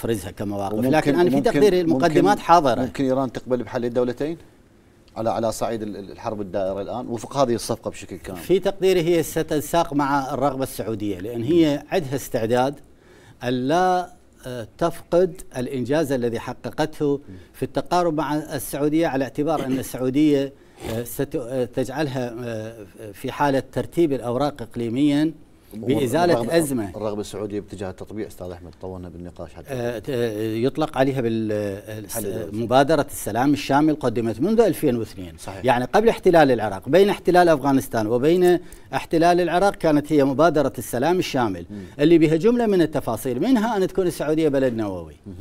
تفرزها كمواقف لكن انا في تقديري المقدمات حاضره ممكن ايران تقبل بحل الدولتين على على صعيد الحرب الدائره الان وفق هذه الصفقه بشكل كامل في تقديري هي ستنساق مع الرغبه السعوديه لان هي عندها استعداد الا آه، تفقد الانجاز الذي حققته في التقارب مع السعوديه على اعتبار ان السعوديه آه، ستجعلها آه، في حاله ترتيب الاوراق اقليميا بازاله رغم ازمه الرغبه السعوديه باتجاه التطبيع استاذ احمد طولنا بالنقاش حتى آه, آه، يطلق عليها آه، مبادره السلام الشامل قدمت منذ 2002 صحيح. يعني قبل احتلال العراق بين احتلال افغانستان وبين احتلال العراق كانت هي مبادره السلام الشامل م. اللي بها جمله من التفاصيل منها ان تكون السعوديه بلد نووي م.